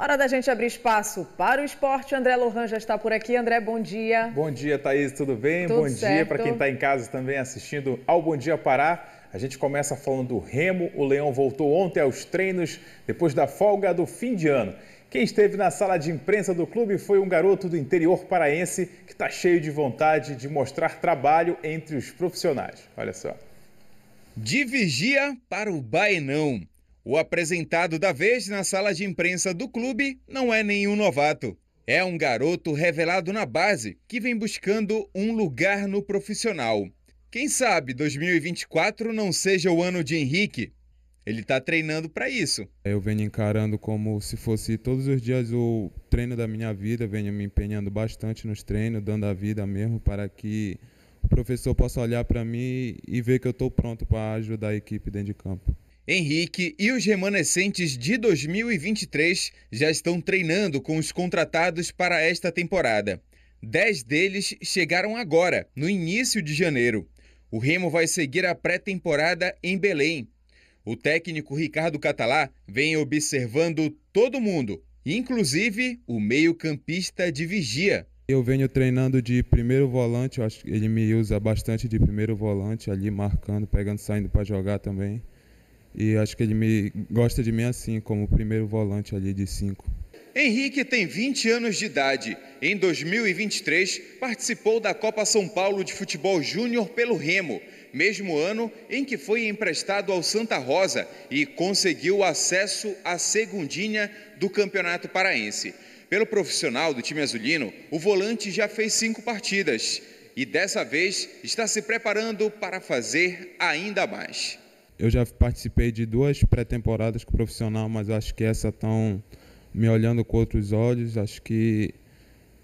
Hora da gente abrir espaço para o esporte. André Lohan já está por aqui. André, bom dia. Bom dia, Thaís, tudo bem? Tudo bom dia para quem está em casa também assistindo ao Bom Dia Pará. A gente começa falando do remo. O Leão voltou ontem aos treinos depois da folga do fim de ano. Quem esteve na sala de imprensa do clube foi um garoto do interior paraense que está cheio de vontade de mostrar trabalho entre os profissionais. Olha só. De vigia para o Baenão. O apresentado da vez na sala de imprensa do clube não é nenhum novato. É um garoto revelado na base que vem buscando um lugar no profissional. Quem sabe 2024 não seja o ano de Henrique? Ele está treinando para isso. É, eu venho encarando como se fosse todos os dias o treino da minha vida, venho me empenhando bastante nos treinos, dando a vida mesmo para que o professor possa olhar para mim e ver que eu estou pronto para ajudar a equipe dentro de campo. Henrique e os remanescentes de 2023 já estão treinando com os contratados para esta temporada. Dez deles chegaram agora, no início de janeiro. O Remo vai seguir a pré-temporada em Belém. O técnico Ricardo Catalá vem observando todo mundo, inclusive o meio-campista de vigia. Eu venho treinando de primeiro volante, acho que ele me usa bastante de primeiro volante ali, marcando, pegando, saindo para jogar também. E acho que ele me, gosta de mim assim, como primeiro volante ali de cinco. Henrique tem 20 anos de idade. Em 2023, participou da Copa São Paulo de Futebol Júnior pelo Remo, mesmo ano em que foi emprestado ao Santa Rosa e conseguiu acesso à segundinha do Campeonato Paraense. Pelo profissional do time azulino, o volante já fez cinco partidas e dessa vez está se preparando para fazer ainda mais eu já participei de duas pré-temporadas com o profissional, mas acho que essa estão me olhando com outros olhos. Acho que,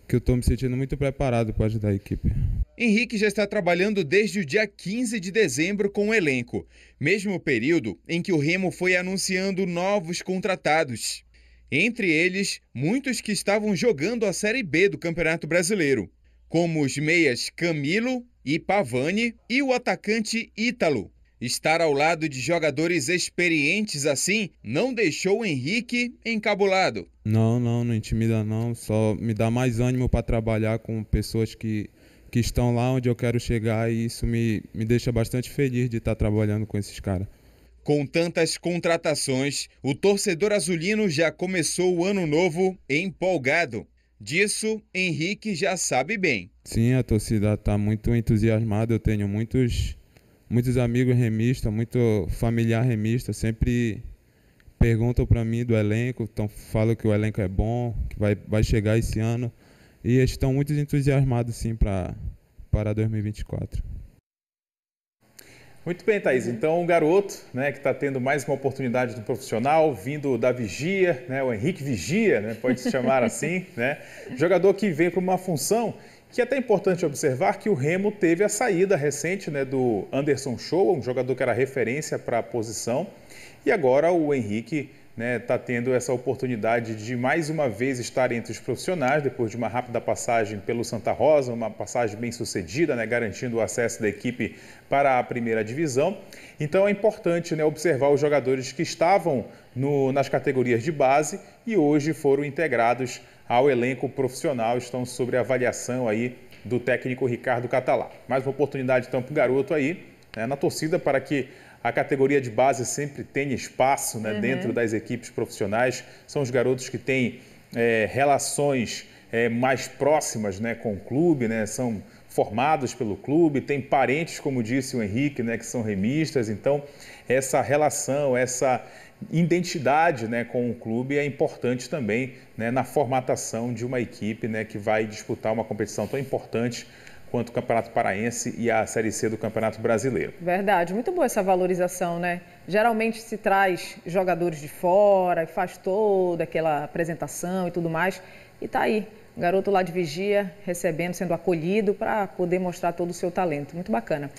que eu estou me sentindo muito preparado para ajudar a equipe. Henrique já está trabalhando desde o dia 15 de dezembro com o elenco, mesmo período em que o Remo foi anunciando novos contratados. Entre eles, muitos que estavam jogando a Série B do Campeonato Brasileiro, como os meias Camilo e Pavani e o atacante Ítalo. Estar ao lado de jogadores experientes assim não deixou o Henrique encabulado. Não, não, não intimida não, só me dá mais ânimo para trabalhar com pessoas que, que estão lá onde eu quero chegar e isso me, me deixa bastante feliz de estar trabalhando com esses caras. Com tantas contratações, o torcedor azulino já começou o ano novo empolgado. Disso, Henrique já sabe bem. Sim, a torcida está muito entusiasmada. Eu tenho muitos muitos amigos remistas, muito familiar remista, sempre perguntam para mim do elenco, então falam que o elenco é bom, que vai, vai chegar esse ano. E estão muito entusiasmados, sim, para 2024. Muito bem, Thaís. Então, o garoto né, que está tendo mais uma oportunidade do profissional, vindo da Vigia, né, o Henrique Vigia, né, pode se chamar assim, né, jogador que vem para uma função que é até importante observar que o Remo teve a saída recente né, do Anderson Show, um jogador que era referência para a posição, e agora o Henrique está né, tendo essa oportunidade de mais uma vez estar entre os profissionais, depois de uma rápida passagem pelo Santa Rosa, uma passagem bem sucedida, né, garantindo o acesso da equipe para a primeira divisão. Então é importante né, observar os jogadores que estavam no, nas categorias de base e hoje foram integrados ao elenco profissional, estão sobre avaliação aí do técnico Ricardo Catalá. Mais uma oportunidade então para o garoto aí, né, na torcida para que a categoria de base sempre tem espaço né, uhum. dentro das equipes profissionais. São os garotos que têm é, relações é, mais próximas né, com o clube, né, são formados pelo clube, têm parentes, como disse o Henrique, né, que são remistas. Então, essa relação, essa identidade né, com o clube é importante também né, na formatação de uma equipe né, que vai disputar uma competição tão importante quanto o Campeonato Paraense e a Série C do Campeonato Brasileiro. Verdade, muito boa essa valorização, né? Geralmente se traz jogadores de fora e faz toda aquela apresentação e tudo mais. E tá aí, garoto lá de vigia, recebendo, sendo acolhido para poder mostrar todo o seu talento. Muito bacana.